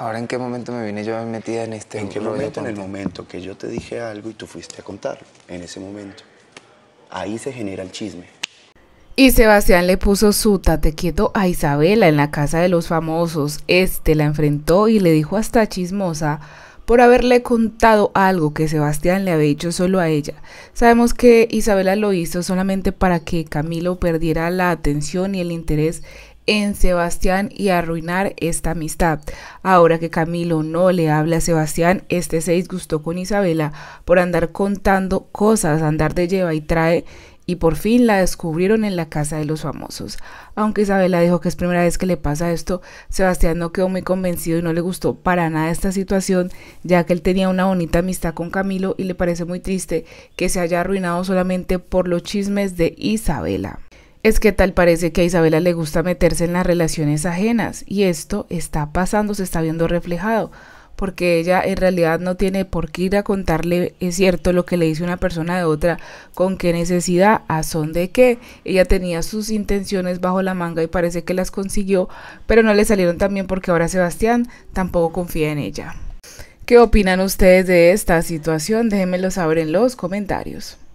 Ahora, ¿en qué momento me vine yo metida en este ¿En qué momento? En el momento que yo te dije algo y tú fuiste a contar En ese momento. Ahí se genera el chisme. Y Sebastián le puso su tate a Isabela en la casa de los famosos. Este la enfrentó y le dijo hasta chismosa por haberle contado algo que Sebastián le había hecho solo a ella. Sabemos que Isabela lo hizo solamente para que Camilo perdiera la atención y el interés en Sebastián y arruinar esta amistad. Ahora que Camilo no le habla a Sebastián, este se disgustó con Isabela por andar contando cosas, andar de lleva y trae y por fin la descubrieron en la casa de los famosos. Aunque Isabela dijo que es primera vez que le pasa esto, Sebastián no quedó muy convencido y no le gustó para nada esta situación, ya que él tenía una bonita amistad con Camilo y le parece muy triste que se haya arruinado solamente por los chismes de Isabela es que tal parece que a Isabela le gusta meterse en las relaciones ajenas y esto está pasando, se está viendo reflejado, porque ella en realidad no tiene por qué ir a contarle, es cierto, lo que le dice una persona de otra, con qué necesidad, a son de qué. Ella tenía sus intenciones bajo la manga y parece que las consiguió, pero no le salieron tan bien porque ahora Sebastián tampoco confía en ella. ¿Qué opinan ustedes de esta situación? Déjenmelo saber en los comentarios.